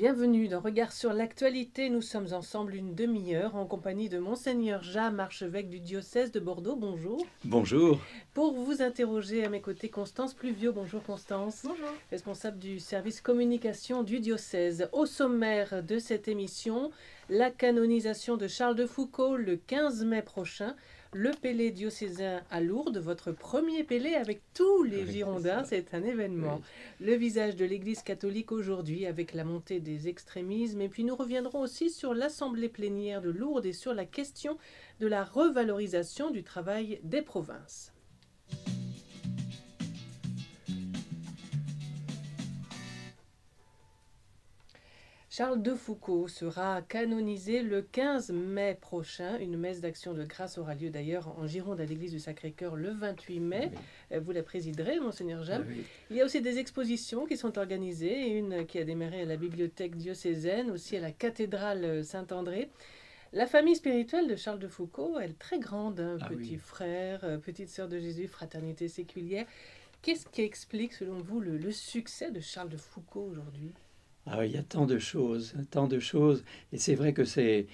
Bienvenue dans Regard sur l'actualité. Nous sommes ensemble une demi-heure en compagnie de Monseigneur Jean, archevêque du diocèse de Bordeaux. Bonjour. Bonjour. Pour vous interroger à mes côtés, Constance Pluvio. Bonjour Constance. Bonjour. Responsable du service communication du diocèse. Au sommaire de cette émission, la canonisation de Charles de Foucault le 15 mai prochain le Pélé diocésain à Lourdes, votre premier Pélé avec tous les Girondins. C'est un événement. Le visage de l'Église catholique aujourd'hui avec la montée des extrémismes. Et puis nous reviendrons aussi sur l'Assemblée plénière de Lourdes et sur la question de la revalorisation du travail des provinces. Charles de Foucault sera canonisé le 15 mai prochain. Une messe d'action de grâce aura lieu d'ailleurs en Gironde à l'église du Sacré-Cœur le 28 mai. Euh, vous la présiderez, Monseigneur Jam. Il y a aussi des expositions qui sont organisées, une qui a démarré à la bibliothèque diocésaine, aussi à la cathédrale euh, Saint-André. La famille spirituelle de Charles de Foucault, elle est très grande, hein, ah petit frère, euh, petite sœur de Jésus, fraternité séculière. Qu'est-ce qui explique, selon vous, le succès de Charles de Foucault aujourd'hui ah il y a tant de choses, tant de choses. Et c'est vrai que c'est,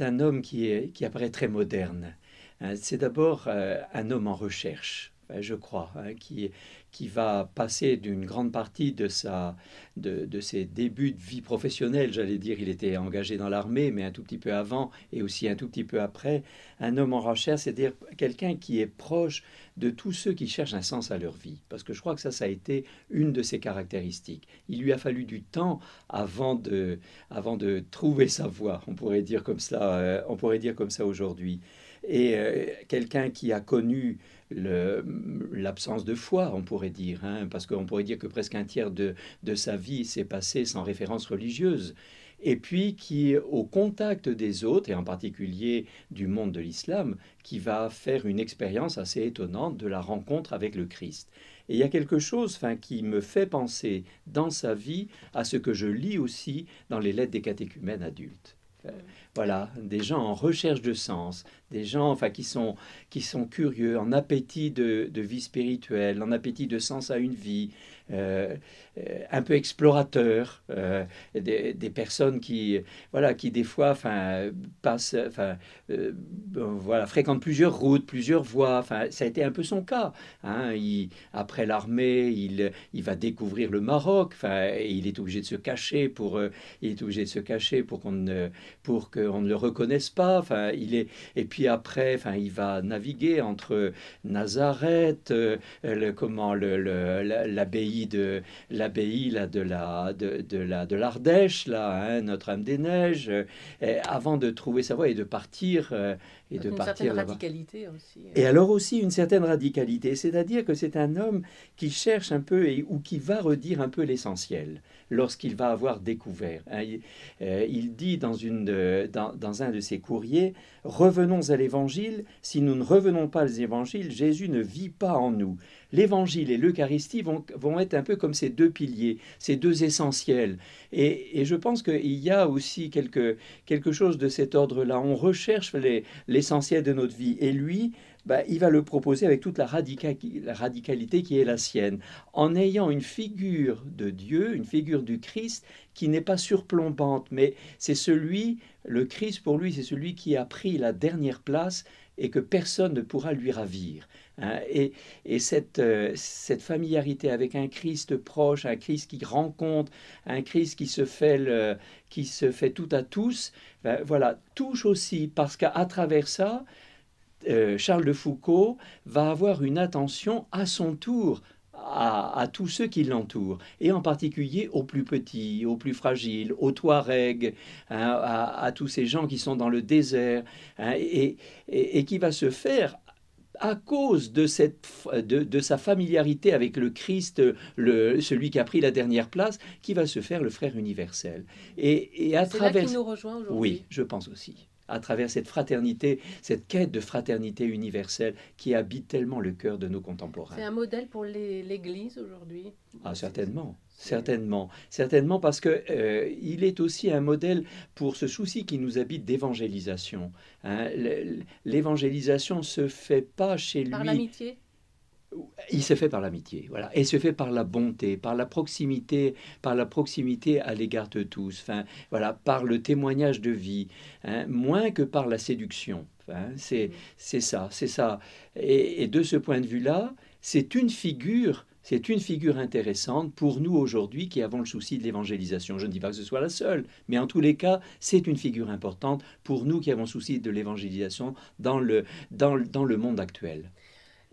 un homme qui apparaît très moderne. Hein, c'est d'abord euh, un homme en recherche. Hein, je crois, hein, qui, va passer d'une grande partie de, ses débuts de vie professionnelle, j'allais dire, il était engagé dans l'armée, mais un tout petit peu avant et aussi un tout petit peu après, un homme en recherche, c'est-à-dire quelqu'un qui est proche de tous ceux qui cherchent un sens à leur vie. Parce que je crois que ça, ça a été une de ses caractéristiques. Il lui a fallu du temps avant de, trouver sa voie, on pourrait dire comme ça, euh, on pourrait dire comme ça aujourd'hui. Et euh, quelqu'un qui a connu l'absence de foi, on pourrait dire, hein, parce qu'on pourrait dire que presque un tiers de, sa vie s'est passé sans référence religieuse et puis qui, au contact des autres, et en particulier du monde de l'islam, qui va faire une expérience assez étonnante de la rencontre avec le Christ. Et il y a quelque chose qui me fait penser dans sa vie à ce que je lis aussi dans les lettres des catéchumènes adultes voilà, des gens en recherche de sens, des gens enfin, qui, sont, qui sont curieux, en appétit de, vie spirituelle, en appétit de sens à une vie. Euh, euh, un peu explorateur euh, des, personnes qui, voilà, qui des fois, enfin, passent, enfin, euh, voilà, fréquentent plusieurs routes, plusieurs voies. Enfin, ça a été un peu son cas. Hein. Il, après l'armée, il, il va découvrir le Maroc. Enfin, il est obligé de se cacher pour, il est obligé de se cacher pour qu'on ne, pour ne le reconnaisse pas. Enfin, il est, et puis après, enfin, il va naviguer entre Nazareth, le, comment, l'abbaye le, l'abbaye de la l'abbaye là de la de, de l'Ardèche là, hein, notre âme des neiges euh, avant de trouver sa voie et de partir euh, et de partir. radicalité aussi. Hein. Et alors aussi une certaine radicalité, c'est-à-dire que c'est un homme qui cherche un peu et, ou qui va redire un peu l'essentiel lorsqu'il va avoir découvert. Hein. Euh, il, dit dans, une, dans, dans un de ses courriers, revenons à l'Évangile, si nous ne revenons pas à l'évangile Jésus ne vit pas en nous. L'Évangile et l'Eucharistie vont, vont, être un peu comme ces deux piliers, ces deux essentiels. Et, et je pense qu'il y a aussi quelque, quelque chose de cet ordre-là. On recherche les l'essentiel de notre vie. Et lui, bah, il va le proposer avec toute la, radicalité qui est la sienne, en ayant une figure de Dieu, une figure du Christ qui n'est pas surplombante, mais c'est celui, le Christ pour lui, c'est celui qui a pris la dernière place et que personne ne pourra lui ravir. Hein. et, et cette, euh, cette, familiarité avec un Christ proche, un Christ qui rencontre, un Christ qui se fait, qui se fait tout à tous, ben, voilà, touche aussi, parce qu'à travers ça, euh, Charles de Foucault va avoir une attention à son tour à, tous ceux qui l'entourent, et en particulier aux plus petits, aux plus fragiles, aux Touaregs, hein, à, tous ces gens qui sont dans le désert, hein, et, et, qui va se faire à cause de, cette, de, sa familiarité avec le Christ, le, celui qui a pris la dernière place, qui va se faire le frère universel. Et, à travers... Oui, je pense aussi. À travers cette fraternité, cette quête de fraternité universelle qui habite tellement le cœur de nos contemporains. C'est un modèle pour l'Église aujourd'hui. Ah, certainement. Certainement, certainement parce que euh, il est aussi un modèle pour ce souci qui nous habite d'évangélisation. Hein. L'évangélisation se fait pas chez lui. Par l'amitié. Il se fait par l'amitié, voilà, et se fait par la bonté, par la proximité, par la proximité à l'égard de tous. Enfin, voilà, par le témoignage de vie, hein, moins que par la séduction. c'est ça, c'est ça. et, de ce point de vue-là, c'est une figure c'est une figure intéressante pour nous aujourd'hui qui avons le souci de l'évangélisation. Je ne dis pas que ce soit la seule, mais en tous les cas, c'est une figure importante pour nous qui avons le souci de l'évangélisation dans le, dans, le monde actuel.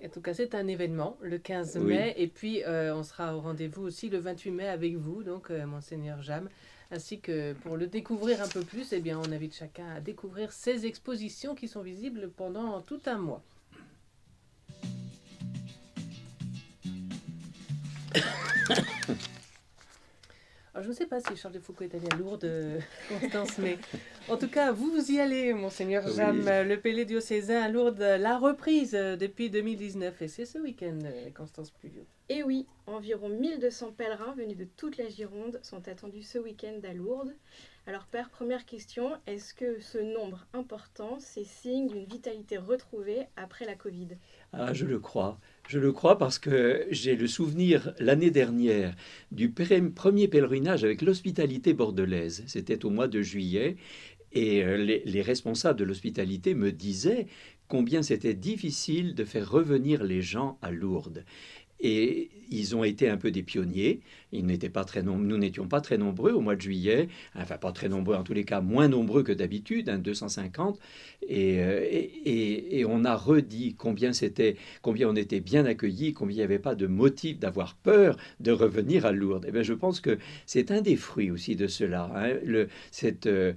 En tout cas, c'est un événement le 15 mai. Et puis, euh, on sera au rendez-vous aussi le 28 mai avec vous, donc, euh, Monseigneur Jam. Ainsi que pour le découvrir un peu plus, eh bien, on invite chacun à découvrir ces expositions qui sont visibles pendant tout un mois. je ne sais pas si Charles de Foucault est allé à Lourdes, euh, Constance, mais en tout cas, vous, vous y allez, Monseigneur Jam, le pélé diocésain à Lourdes, la reprise euh, depuis 2019, et c'est ce week-end, euh, Constance Pluvio. Et eh oui, environ 1200 pèlerins venus de toute la Gironde sont attendus ce week-end à Lourdes. Alors Père, première question, est-ce que ce nombre important, c'est signe d'une vitalité retrouvée après la Covid ah, Je le crois. Je le crois parce que j'ai le souvenir l'année dernière du premier pèlerinage avec l'hospitalité bordelaise. C'était au mois de juillet et euh, les, les responsables de l'hospitalité me disaient combien c'était difficile de faire revenir les gens à Lourdes. Et ils ont été un peu des pionniers. pas très nous n'étions pas très nombreux au mois de juillet, enfin pas très nombreux en tous les cas, moins nombreux que d'habitude, 250. Hein, euh, et, et, on a redit combien c'était, combien on était bien accueillis, combien il n'y avait pas de motif d'avoir peur de revenir à Lourdes. Et eh bien je pense que c'est un des fruits aussi de cela, hein, le, cette, euh,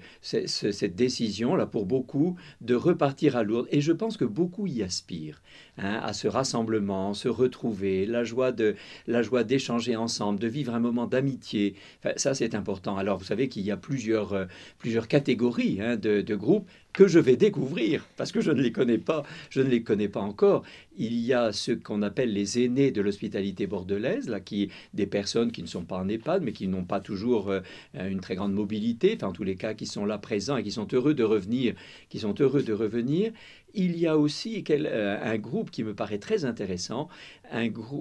décision là pour beaucoup de repartir à Lourdes. Et je pense que beaucoup y aspirent hein, à ce rassemblement, se retrouver, la joie de la joie d'échanger ensemble, de vivre un moment d'amitié. ça, c'est important. Alors, vous savez qu'il y a plusieurs, euh, plusieurs catégories hein, de, groupes que je vais découvrir parce que je ne les connais pas, je ne les connais pas encore. Il y a ce qu'on appelle les aînés de l'hospitalité bordelaise, là, qui des personnes qui ne sont pas en EHPAD, mais qui n'ont pas toujours euh, une très grande mobilité, enfin en tous les cas qui sont là présents et qui sont heureux de revenir, qui sont heureux de revenir. Il y a aussi euh, un groupe qui me paraît très intéressant.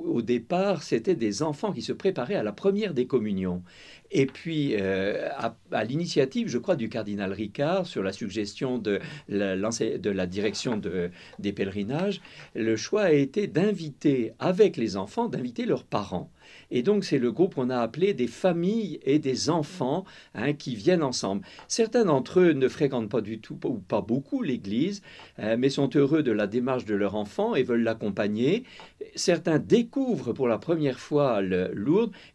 au départ, c'était des enfants qui se préparaient à la première des communions. Et puis, euh, à, l'initiative, je crois, du cardinal Ricard, sur la suggestion de la, direction des pèlerinages, le choix a été d'inviter avec les enfants, d'inviter leurs parents. Et donc, c'est le groupe qu'on a appelé des familles et des enfants hein, qui viennent ensemble. Certains d'entre eux ne fréquentent pas du tout ou pas beaucoup l'Église, hein, mais sont heureux de la démarche de leur enfant et veulent l'accompagner. Certains découvrent pour la première fois le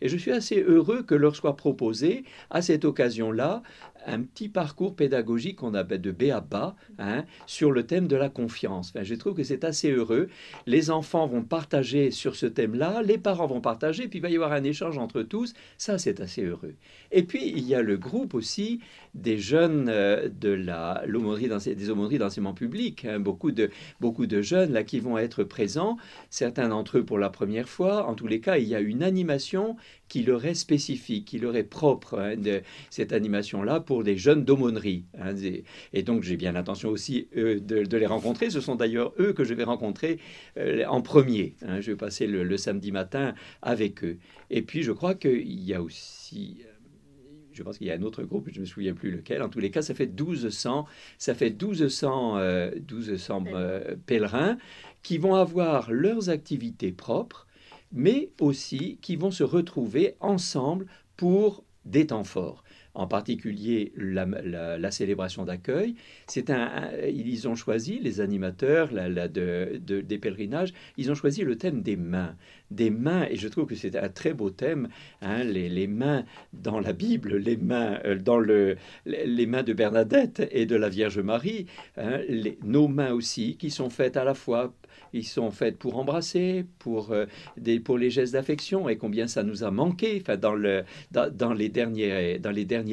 et je suis assez heureux que leur soit proposé à cette occasion-là un petit parcours pédagogique qu'on appelle de B à bas hein, sur le thème de la confiance. Enfin, je trouve que c'est assez heureux. Les enfants vont partager sur ce thème-là, les parents vont partager, puis il va y avoir un échange entre tous. Ça, c'est assez heureux. Et puis, il y a le groupe aussi des jeunes euh, de la, l'aumônerie des aumôneries d'enseignement public. publics hein. beaucoup, de, beaucoup de jeunes là qui vont être présents, certains d'entre eux pour la première fois. En tous les cas, il y a une animation qui leur est spécifique, qui leur est propre, hein, de, cette animation-là pour les jeunes d'aumônerie. Hein. et, donc, j'ai bien l'intention aussi euh, de, les rencontrer. Ce sont d'ailleurs eux que je vais rencontrer euh, en premier. je vais passer le, le samedi matin avec eux. Et puis, je crois qu'il y a aussi je pense qu'il y a un autre groupe, je ne me souviens plus lequel. En tous les cas, ça fait 1200, ça fait 1200, euh, euh, pèlerins qui vont avoir leurs activités propres, mais aussi qui vont se retrouver ensemble pour des temps forts en particulier la, célébration d'accueil. C'est un, ils ont choisi, les animateurs la, de, des pèlerinages, ils ont choisi le thème des mains. Des mains, et je trouve que c'est un très beau thème, hein, les, mains dans la Bible, les mains, euh, dans le, les mains de Bernadette et de la Vierge Marie, hein, les, nos mains aussi, qui sont faites à la fois ils sont faites pour embrasser, pour, euh, des, pour les gestes d'affection, et combien ça nous a manqué enfin, dans, le, dans, dans les derniers, dans les derniers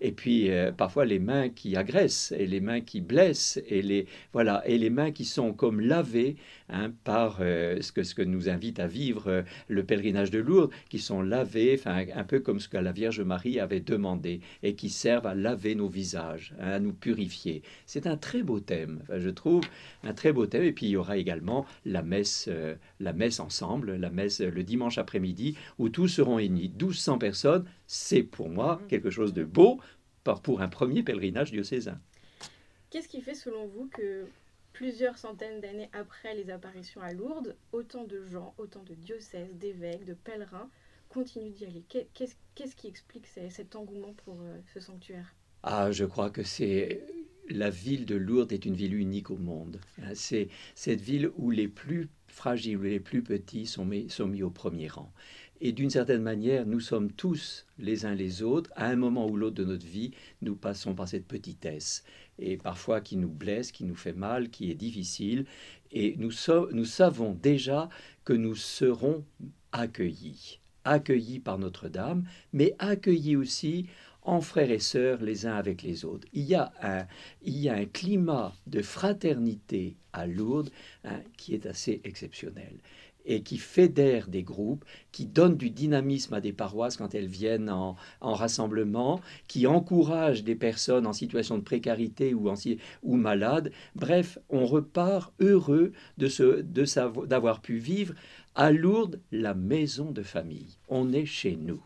et puis euh, parfois les mains qui agressent, et les mains qui blessent, et les, voilà, et les mains qui sont comme lavées Hein, par euh, ce, que, ce que nous invite à vivre euh, le pèlerinage de Lourdes, qui sont lavés, un peu comme ce que la Vierge Marie avait demandé, et qui servent à laver nos visages, hein, à nous purifier. C'est un très beau thème, je trouve, un très beau thème. Et puis il y aura également la messe, euh, la messe ensemble, la messe le dimanche après-midi, où tous seront unis. 1200 personnes, c'est pour moi mhm. quelque chose de beau pour un premier pèlerinage diocésain. Qu'est-ce qui fait selon vous que plusieurs centaines d'années après les apparitions à Lourdes, autant de gens, autant de diocèses, d'évêques, de pèlerins continuent d'y aller. Qu'est-ce qui explique cet engouement pour euh, ce sanctuaire Ah, je crois que c'est la ville de Lourdes est une ville unique au monde. Hein. C'est cette ville où les plus fragiles, les plus petits sont mis au premier rang. Et d'une certaine manière, nous sommes tous les uns les autres, à un moment ou l'autre de notre vie, nous passons par cette petitesse, et parfois qui nous blesse, qui nous fait mal, qui est difficile, et nous, nous savons déjà que nous serons accueillis, accueillis par Notre-Dame, mais accueillis aussi en frères et sœurs les uns avec les autres. Il y a un, il y a un climat de fraternité à Lourdes hein, qui est assez exceptionnel et qui fédère des groupes, qui donne du dynamisme à des paroisses quand elles viennent en, rassemblement, qui encourage des personnes en situation de précarité ou, en, ou malades. Bref, on repart heureux de de savoir, d'avoir pu vivre à Lourdes la maison de famille. On est chez nous.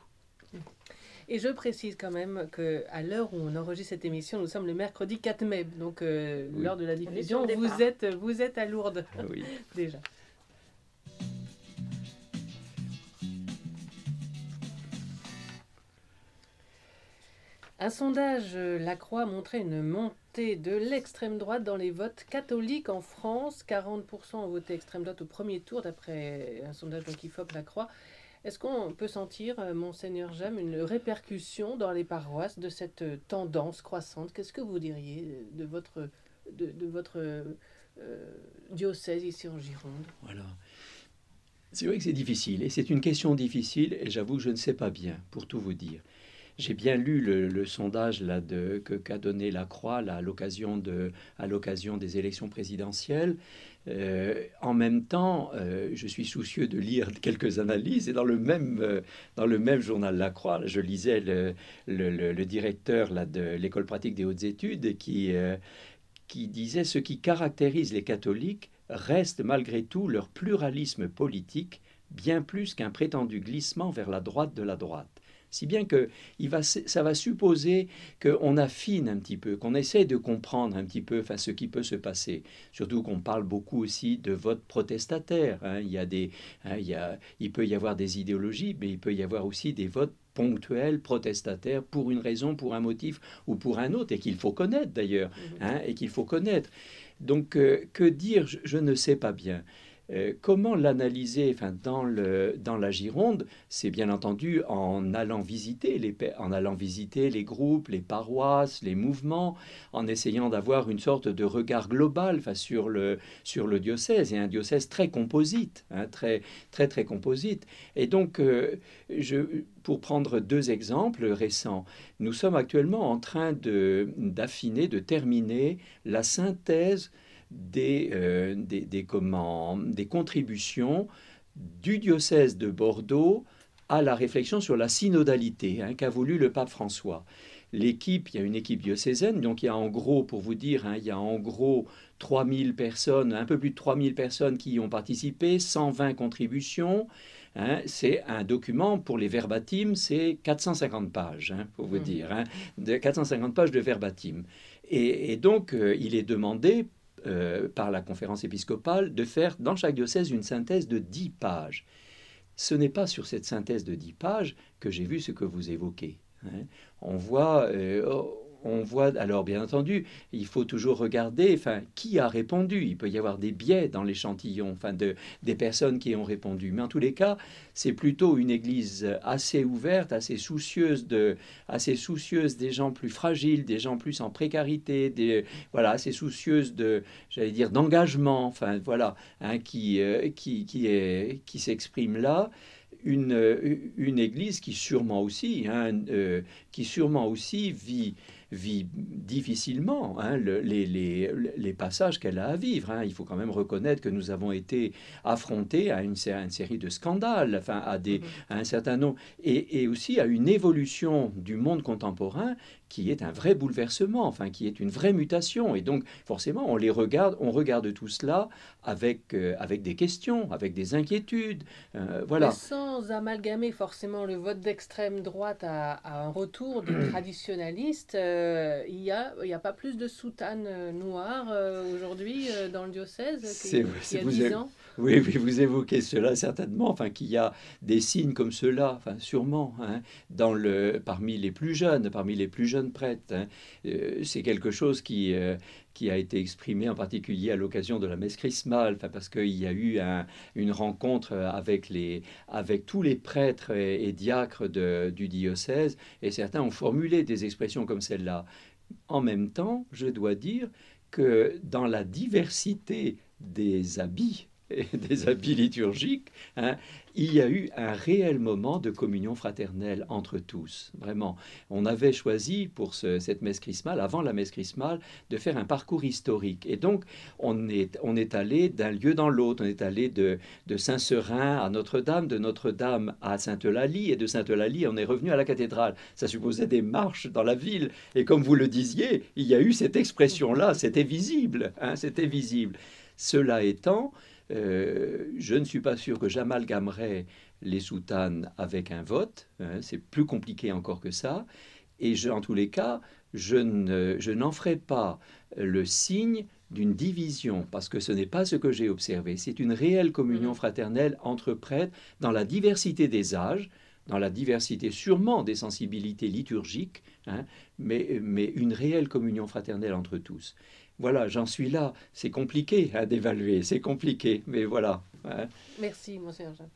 Et je précise quand même que à l'heure où on enregistre cette émission, nous sommes le mercredi 4 mai. Donc euh, l'heure de la diffusion, vous êtes, vous êtes à Lourdes oui. déjà. Un sondage euh, La Croix montrait une montée de l'extrême droite dans les votes catholiques en France. 40% ont voté extrême droite au premier tour, d'après un sondage donc La Croix. Est-ce qu'on peut sentir, euh, Monseigneur Jam, une répercussion dans les paroisses de cette euh, tendance croissante Qu'est-ce que vous diriez de votre, de, votre diocèse ici en Gironde Voilà. C'est vrai que c'est difficile, et c'est une question difficile, et j'avoue que je ne sais pas bien, pour tout vous dire. J'ai bien lu le, sondage là de, que qu'a donné la Croix à l'occasion de à l'occasion des élections présidentielles. Euh, en même temps, euh, je suis soucieux de lire quelques analyses et dans le même, euh, dans le même journal La Croix, je lisais le, directeur de l'école pratique des hautes études qui, qui disait ce qui caractérise les catholiques reste malgré tout leur pluralisme politique bien plus qu'un prétendu glissement vers la droite de la droite. Si bien que ça va supposer qu'on affine un petit peu, qu'on essaie de comprendre un petit peu ce qui peut se passer. Surtout qu'on parle beaucoup aussi de votes protestataires. Hein. Il, y a des, hein, il, peut y avoir des idéologies, mais il peut y avoir aussi des votes ponctuels, protestataires, pour une raison, pour un motif ou pour un autre, et qu'il faut connaître d'ailleurs, mmh hein, et qu'il faut connaître. Donc, euh, que dire, je, ne sais pas bien. Euh, comment l'analyser enfin, dans, la Gironde C'est bien entendu en allant, visiter les, en allant visiter les groupes, les paroisses, les mouvements, en essayant d'avoir une sorte de regard global sur, le, diocèse, et un diocèse très composite, hein, très, très, très composite. Et donc, euh, pour prendre deux exemples récents, nous sommes actuellement en train d'affiner, de terminer la synthèse euh, des, des, des contributions du diocèse de Bordeaux à la réflexion sur la synodalité hein, qu'a voulu le pape François. L'équipe, il y a une équipe diocésaine, donc il y a en gros, pour vous dire, hein, il y a en gros 3000 personnes, un peu plus de 3000 personnes qui y ont participé, 120 contributions. Hein, c'est un document pour les verbatim c'est 450 pages, pour vous mmh. dire, de 450 pages de verbatim. Et, donc, euh, il est demandé euh, par la conférence épiscopale de faire dans chaque diocèse une synthèse de dix pages. Ce n'est pas sur cette synthèse de dix pages que j'ai vu ce que vous évoquez. Hein. On voit, euh, on voit, alors bien entendu, il faut toujours regarder enfin, qui a répondu. Il peut y avoir des biais dans l'échantillon, enfin, de, des personnes qui ont répondu. Mais en tous les cas, c'est plutôt une Église assez ouverte, assez soucieuse, de, assez soucieuse des gens plus fragiles, des gens plus en précarité, des, voilà, assez soucieuse de, j'allais dire, d'engagement, enfin, voilà, hein, qui, euh, qui, est, qui s'exprime là. Une, une, Église qui sûrement aussi, hein, euh, qui sûrement aussi vit vit difficilement hein, les, les, passages qu'elle a à vivre. Hein. Il faut quand même reconnaître que nous avons été affrontés à une, une série de scandales, enfin, à, des, mm-hmm. un certain nombre, et, aussi à une évolution du monde contemporain qui est un vrai bouleversement, enfin qui est une vraie mutation. Et donc forcément, on les regarde, on regarde tout cela avec, euh, avec des questions, avec des inquiétudes. Euh, voilà. sans amalgamer forcément le vote d'extrême droite à, un retour de mm. traditionnaliste euh, euh, il n'y a, y a pas plus de soutanes euh, noire euh, aujourd'hui dans le diocèse qu'il y vous oui, vous évoquez cela certainement, enfin qu'il y a des signes comme cela, enfin sûrement, hein, dans le, parmi les plus jeunes, parmi les plus jeunes prêtres. Hein. c'est quelque chose qui, qui a été exprimé en particulier à l'occasion de la messe chrismale, parce qu'il y a eu une rencontre avec, les, avec tous les prêtres et, diacres du diocèse, et certains ont formulé des expressions comme celle-là. En même temps, je dois dire que dans la diversité des habits, et des habits liturgiques, hein, il y a eu un réel moment de communion fraternelle entre tous. Vraiment, on avait choisi pour cette messe chrismale, avant la messe chrismale, de faire un parcours historique. Et donc, on est, allé d'un lieu dans l'autre. On est allé de, de Saint-Serin à Notre-Dame, de Notre-Dame à Sainte-Eulalie, et de Sainte-Eulalie, on est revenu à la cathédrale. Ça supposait des marches dans la ville. Et comme vous le disiez, il y a eu cette expression-là. C'était visible. Hein, c'était visible. Cela étant, euh, je ne suis pas sûr que j'amalgamerais les soutanes avec un vote. Hein, c'est plus compliqué encore que ça. Et en tous les cas, je, n'en ferai pas le signe d'une division, parce que ce n'est pas ce que j'ai observé. C'est une réelle communion mhm. fraternelle entre prêtres dans la diversité des âges, dans la diversité sûrement des sensibilités liturgiques, hein, mais une réelle communion fraternelle entre tous. Voilà, j'en suis là. C'est compliqué à hein, dévaluer, c'est compliqué, mais voilà. Hein. Merci, monsieur Jean.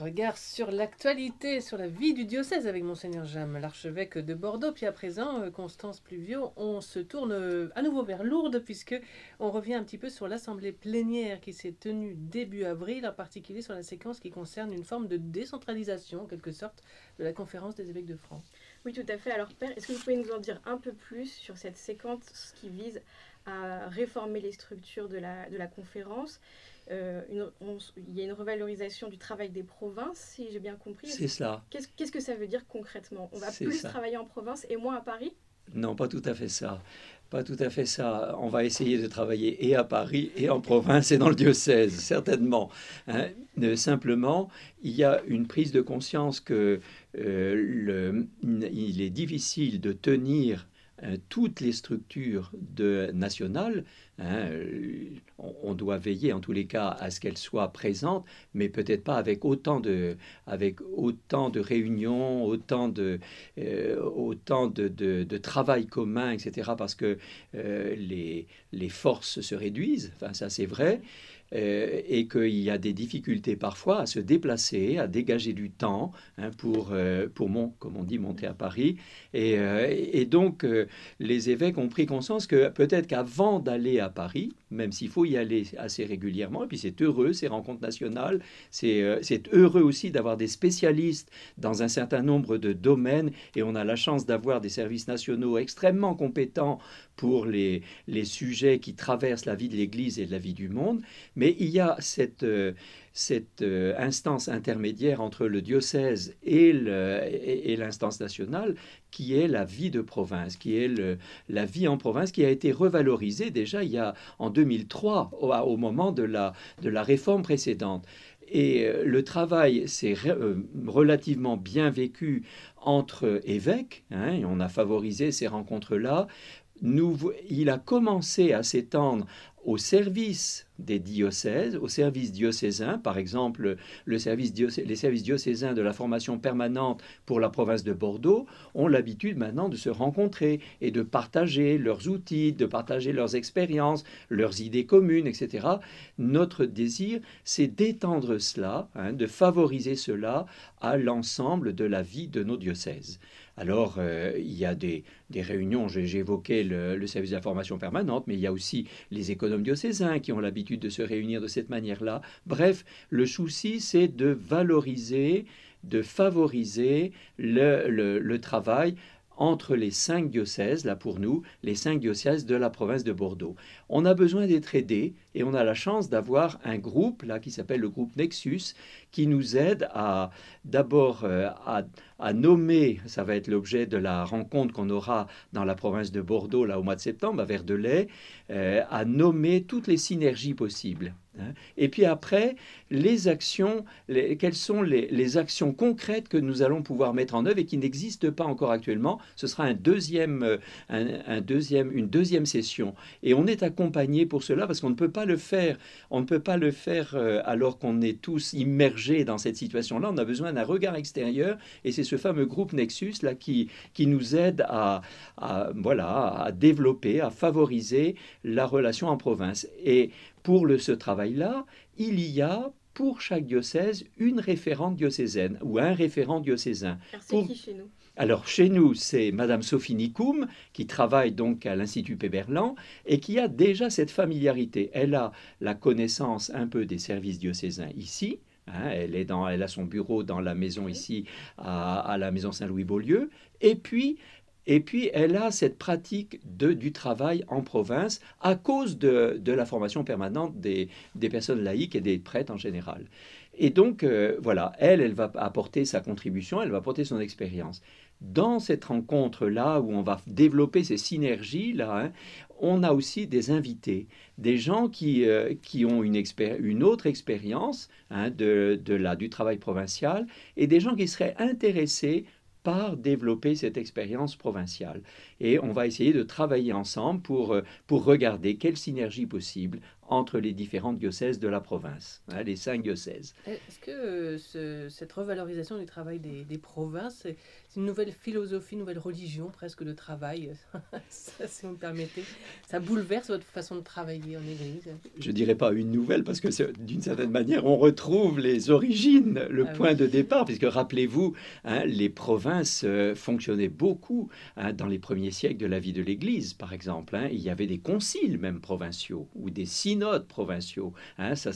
Regard sur l'actualité, sur la vie du diocèse avec Monseigneur Jam, l'archevêque de Bordeaux. Puis à présent, euh, Constance Pluvio, on se tourne euh, à nouveau vers Lourdes, puisque on revient un petit peu sur l'assemblée plénière qui s'est tenue début avril, en particulier sur la séquence qui concerne une forme de décentralisation, en quelque sorte, de la conférence des évêques de France. Oui, tout à fait. Alors, Père, est-ce que vous pouvez nous en dire un peu plus sur cette séquence qui vise à réformer les structures de la, de la conférence euh, il y a une revalorisation du travail des provinces, si j'ai bien compris. C'est cela. Qu'est-ce, que ça veut dire concrètement On va plus travailler en province et moins à Paris Non, pas tout à fait ça. Pas tout à fait ça. On va essayer de travailler et à Paris et en province et dans le diocèse, certainement. Hein. Euh, simplement, il y a une prise de conscience que euh, le, il est difficile de tenir euh, toutes les structures nationales. Hein, euh, on, doit veiller en tous les cas à ce qu'elles soient présentes, mais peut-être pas avec autant de, avec autant de réunions, autant de, euh, autant de, travail commun, etc. Parce que les, les forces se réduisent. Enfin, ça c'est vrai. Euh, et qu'il y a des difficultés parfois à se déplacer, à dégager du temps hein, pour, euh, pour mon, comme on dit, monter à Paris. Et, euh, et donc, les évêques ont pris conscience que peut-être qu'avant d'aller à Paris, même s'il faut y aller assez régulièrement, et puis c'est heureux, ces rencontres nationales, c'est heureux aussi d'avoir des spécialistes dans un certain nombre de domaines, et on a la chance d'avoir des services nationaux extrêmement compétents pour les, les sujets qui traversent la vie de l'Église et de la vie du monde, mais il y a cette, euh, cette euh, instance intermédiaire entre le diocèse et, l'instance nationale qui est la vie de province, qui est la vie en province qui a été revalorisée déjà il y a, en 2003 au, moment de la, de la réforme précédente et euh, le travail s'est relativement bien vécu entre évêques, hein, on a favorisé ces rencontres-là, il a commencé à s'étendre au service des diocèses, au service diocésain, par exemple les services diocésains de la formation permanente pour la province de Bordeaux ont l'habitude maintenant de se rencontrer et de partager leurs outils, de partager leurs expériences, leurs idées communes, etc. Notre désir, c'est d'étendre cela, hein, de favoriser cela à l'ensemble de la vie de nos diocèses. Alors, euh, il y a des, réunions, j'ai évoqué le, service d'information permanente, mais il y a aussi les économes diocésains qui ont l'habitude de se réunir de cette manière-là. Bref, le souci, c'est de valoriser, de favoriser le, le travail entre les cinq diocèses, là pour nous, les cinq diocèses de la province de Bordeaux. On a besoin d'être aidés et on a la chance d'avoir un groupe, là, qui s'appelle le groupe Nexus, qui nous aide à d'abord euh, à, nommer, ça va être l'objet de la rencontre qu'on aura dans la province de Bordeaux, là, au mois de septembre, à Verdelais, euh, à nommer toutes les synergies possibles. Hein. Et puis après, les actions, quelles sont les, actions concrètes que nous allons pouvoir mettre en œuvre et qui n'existent pas encore actuellement Ce sera un deuxième, euh, un, deuxième, une deuxième session. Et on est accompagné pour cela parce qu'on ne peut pas le faire. On ne peut pas le faire euh, alors qu'on est tous immergés dans cette situation-là. On a besoin d'un regard extérieur et c'est ce fameux groupe Nexus là qui, qui nous aide à, à, voilà, à développer, à favoriser la relation en province. Et pour le, ce travail-là, il y a pour chaque diocèse une référente diocésaine ou un référent diocésain. Alors, chez nous c'est Madame Sophie Nicoum qui travaille donc à l'Institut Péberlan et qui a déjà cette familiarité. Elle a la connaissance un peu des services diocésains ici, hein, elle, est dans, elle a son bureau dans la maison ici, à, à la maison Saint-Louis-Beaulieu. Et puis, et puis, elle a cette pratique du travail en province à cause de, la formation permanente des, personnes laïques et des prêtres en général. Et donc, euh, voilà, elle, elle va apporter sa contribution, elle va apporter son expérience. Dans cette rencontre-là, où on va développer ces synergies-là, hein, on a aussi des invités, des gens qui, euh, ont une, autre expérience hein, de, de du travail provincial et des gens qui seraient intéressés par développer cette expérience provinciale. Et on va essayer de travailler ensemble pour, euh, regarder quelles synergies possibles entre les différentes diocèses de la province, hein, les cinq diocèses. Est-ce que euh, cette revalorisation du travail des, provinces, c'est une nouvelle philosophie, une nouvelle religion presque de travail, si vous me permettez Ça bouleverse votre façon de travailler en Église Je dirais pas une nouvelle, parce que d'une certaine manière, on retrouve les origines, le ah point de départ, puisque rappelez-vous, hein, les provinces euh, fonctionnaient beaucoup hein, dans les premiers siècles de la vie de l'Église, par exemple. il y avait des conciles même provinciaux, ou des signes provinciaux. Hein, ça,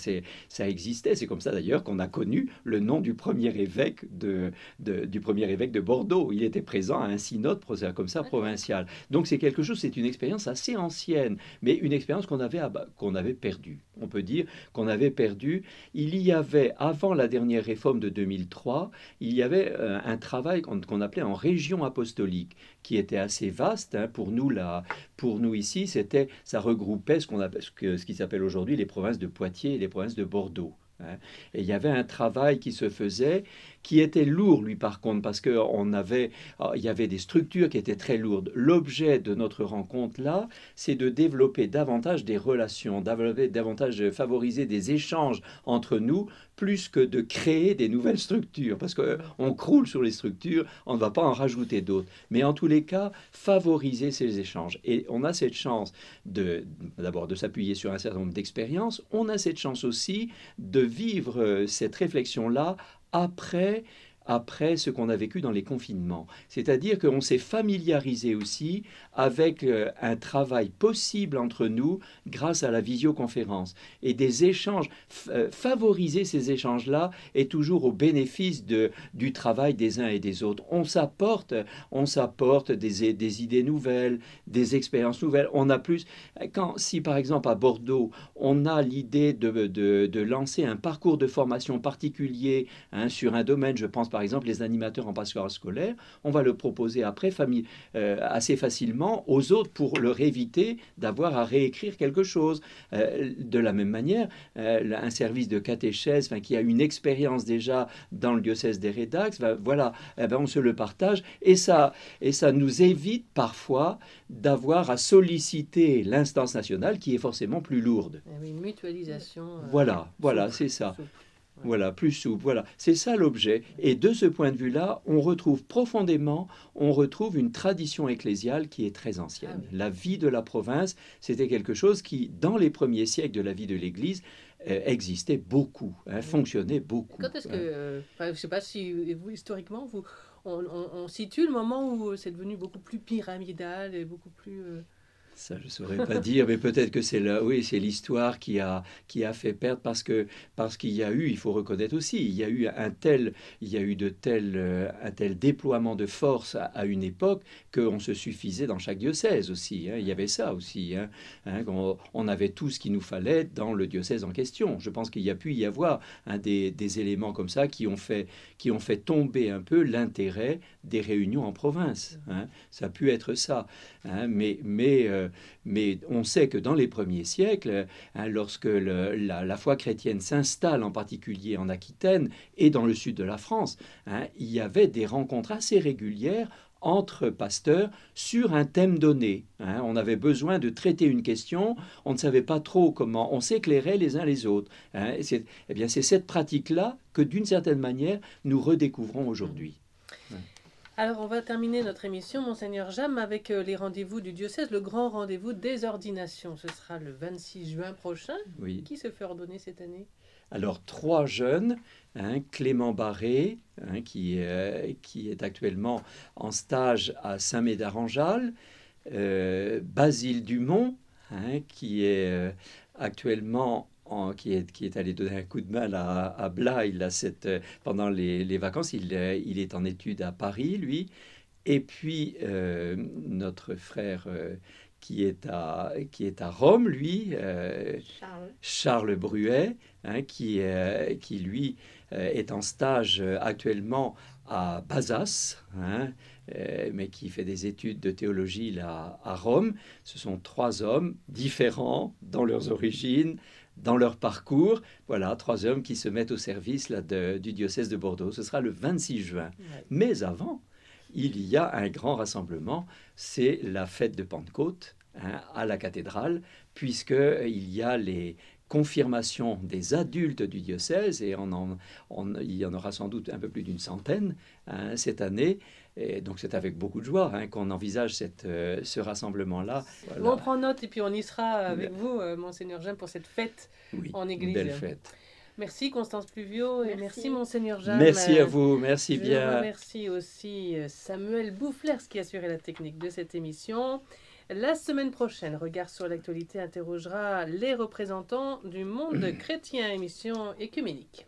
ça existait. C'est comme ça d'ailleurs qu'on a connu le nom du premier évêque de, du premier évêque de Bordeaux. Il était présent à un synode comme ça provincial. Donc c'est quelque chose, c'est une expérience assez ancienne, mais une expérience qu'on avait, qu'on avait perdue on peut dire, qu'on avait perdu. Il y avait, avant la dernière réforme de 2003, il y avait euh, un travail qu'on appelait en région apostolique, qui était assez vaste. Hein. pour, nous, là, pour nous ici, c'était, ça regroupait ce, qu'on appelle, qui s'appelle aujourd'hui les provinces de Poitiers et les provinces de Bordeaux. Hein. Et il y avait un travail qui se faisait qui était lourd, lui, par contre, parce qu'il avait, euh, il y avait des structures qui étaient très lourdes. L'objet de notre rencontre, là, c'est de développer davantage des relations, développer davantage, euh, favoriser des échanges entre nous, plus que de créer des nouvelles structures, parce qu'on euh, croule sur les structures, on ne va pas en rajouter d'autres. Mais en tous les cas, favoriser ces échanges. Et on a cette chance de, d'abord de s'appuyer sur un certain nombre d'expériences, on a cette chance aussi de vivre cette réflexion-là après après ce qu'on a vécu dans les confinements. C'est-à-dire qu'on s'est familiarisé aussi avec euh, un travail possible entre nous grâce à la visioconférence et des échanges. Euh, favoriser ces échanges-là est toujours au bénéfice de, du travail des uns et des autres. On s'apporte, on s'apporte des, des, idées nouvelles, des expériences nouvelles. On a plus quand si par exemple à Bordeaux on a l'idée de, de, de lancer un parcours de formation particulier hein, sur un domaine, je pense par exemple les animateurs en passoire scolaire, on va le proposer après famille, euh, assez facilement aux autres pour leur éviter d'avoir à réécrire quelque chose. Euh, de la même manière, euh, un service de catéchèse qui a une expérience déjà dans le diocèse des Rédax, voilà, eh ben, on se le partage et ça, et ça nous évite parfois d'avoir à solliciter l'instance nationale qui est forcément plus lourde. Eh une mutualisation. voilà, voilà, c'est ça. Voilà, plus souple. Voilà, c'est ça l'objet. Et de ce point de vue-là, on retrouve profondément, on retrouve une tradition ecclésiale qui est très ancienne. Ah la vie de la province, c'était quelque chose qui, dans les premiers siècles de la vie de l'Église, euh, existait beaucoup, hein, fonctionnait beaucoup. Quand est-ce hein. que, euh, je ne sais pas si vous historiquement vous, on, situe le moment où euh, c'est devenu beaucoup plus pyramidal et beaucoup plus. Ça, je ne saurais pas dire, mais peut-être que c'est là, oui, c'est l'histoire qui a, qui a fait perdre parce que parce qu'il y a eu, il faut reconnaître aussi, il y a eu un tel, il y a eu de euh, tel, un déploiement de force à, une époque qu'on se suffisait dans chaque diocèse aussi. Hein. il y avait ça aussi. Hein, hein, on, avait tout ce qu'il nous fallait dans le diocèse en question. Je pense qu'il y a pu y avoir des, des, éléments comme ça qui ont fait, qui ont fait tomber un peu l'intérêt des réunions en province. Ça a pu être ça. mais mais euh, euh, mais on sait que dans les premiers siècles, hein, lorsque la, foi chrétienne s'installe, en particulier en Aquitaine et dans le sud de la France, hein, il y avait des rencontres assez régulières entre pasteurs sur un thème donné. Hein. on avait besoin de traiter une question, on ne savait pas trop comment, on s'éclairait les uns les autres. et eh bien, c'est cette pratique-là que, d'une certaine manière, nous redécouvrons aujourd'hui. Alors, on va terminer notre émission, Monseigneur Jam, avec euh, les rendez-vous du diocèse, le grand rendez-vous des ordinations. Ce sera le 26 juin prochain. Qui se fait ordonner cette année Alors, trois jeunes, Clément Barré, qui, qui est actuellement en stage à saint médard en jalle euh, Basile Dumont, qui est euh, actuellement qui, est, qui est allé donner un coup de main à, à Blas. Il cette, euh, pendant les, les vacances, il, euh, il est en études à Paris, lui. Et puis, euh, notre frère qui, est à, qui est à Rome, lui, Charles. Charles. Bruet, hein, qui, qui, lui, est en stage actuellement à Bazas, hein, euh, mais qui fait des études de théologie là, à Rome. Ce sont trois hommes différents dans leurs origines, dans leur parcours. Voilà, trois hommes qui se mettent au service là, du diocèse de Bordeaux. Ce sera le 26 juin. Mais avant, il y a un grand rassemblement. C'est la fête de Pentecôte hein, à la cathédrale, puisqu'il euh, y a les, confirmation des adultes du diocèse, et il y en aura sans doute un peu plus d'une centaine hein, cette année. Et donc c'est avec beaucoup de joie hein, qu'on envisage cette, euh, ce rassemblement-là. On prend note et puis on y sera avec vous, euh, monseigneur Jean, pour cette fête en Église. Belle fête. Merci Constance Pluvio et merci Monseigneur Jean. Merci à euh, vous, merci Je bien. Merci aussi Samuel Boufflers qui a assuré la technique de cette émission. La semaine prochaine, Regard sur l'actualité interrogera les représentants du monde chrétien, émission écuménique.